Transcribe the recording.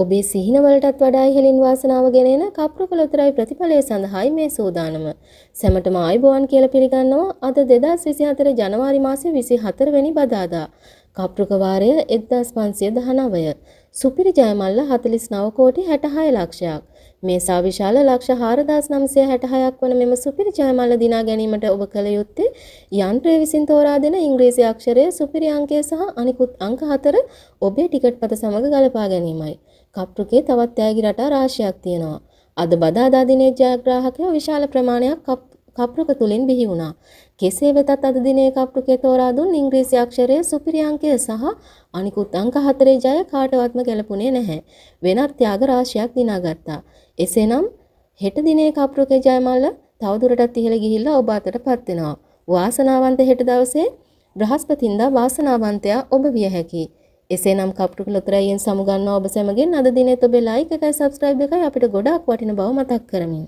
ඔබේ සිහිනවලටත් වඩා ඉහළින් වාසනාව ගෙනෙන කප්‍රපලතරයි ප්‍රතිඵලය සඳහායි මේ සූදානම. සැමටම ආයිබෝවන් කියලා පිළිගන්නවා අද 2024 ජනවාරි මාසේ 24 වෙනි බදාදා. කප්රුක වාරය 1519 සුපිරි ජයමල්ල 49 කෝටි 66 ලක්ෂයක් මේ සාවිශාල ලක්ෂ 4966ක් වන මෙම සුපිරි ජයමල්ල දිනා ගැනීමට ඔබ කළ යුත්තේ යන්ත්‍රය විසින් තෝරා දෙන ඉංග්‍රීසි අක්ෂරය සුපිරි අංකය සහ අනිකුත් අංක හතර ඔබේ ටිකට් පත සමග ගලපා ගැනීමයි කප්රුකේ තවත් ත්‍යාගි රටා රාශියක් තියෙනවා අද බදාදා දිනේ ජයග්‍රාහකයා විශාල ප්‍රමාණයක් කප්රුක තුලින් බිහි වුණා. කෙසේ වෙතත් අද දිනේ කප්රුකේ තෝරා දුන් ඉංග්‍රීසි අක්ෂරය සුපිරි අංකය සහ අනිකුත් අංක හතරේ ජය කාටවත්ම ගැලපුණේ නැහැ. වෙනත් ත්‍යාග රාශියක් දිනාගත්තා. එසේනම් හෙට දිනේ කප්රුකේ ජයමල්ල තවදුරටත් ඉහළ ගිහිල්ලා ඔබ අතටපත් වෙනවා. වාසනාවන්ත හෙට දවසේ බ්‍රහස්පතින්දා වාසනාවන්තයා ඔබ විය හැකි. එසේනම් කප්ටුක ලොතරැයියෙන් සමුගන්නා ඔබ සැමගෙන් අද දිනෙත් ඔබේ ලයික් එකයි සබ්ස්ක්‍රයිබ් එකයි අපිට ගොඩාක් වටින බව මතක් කරමින්.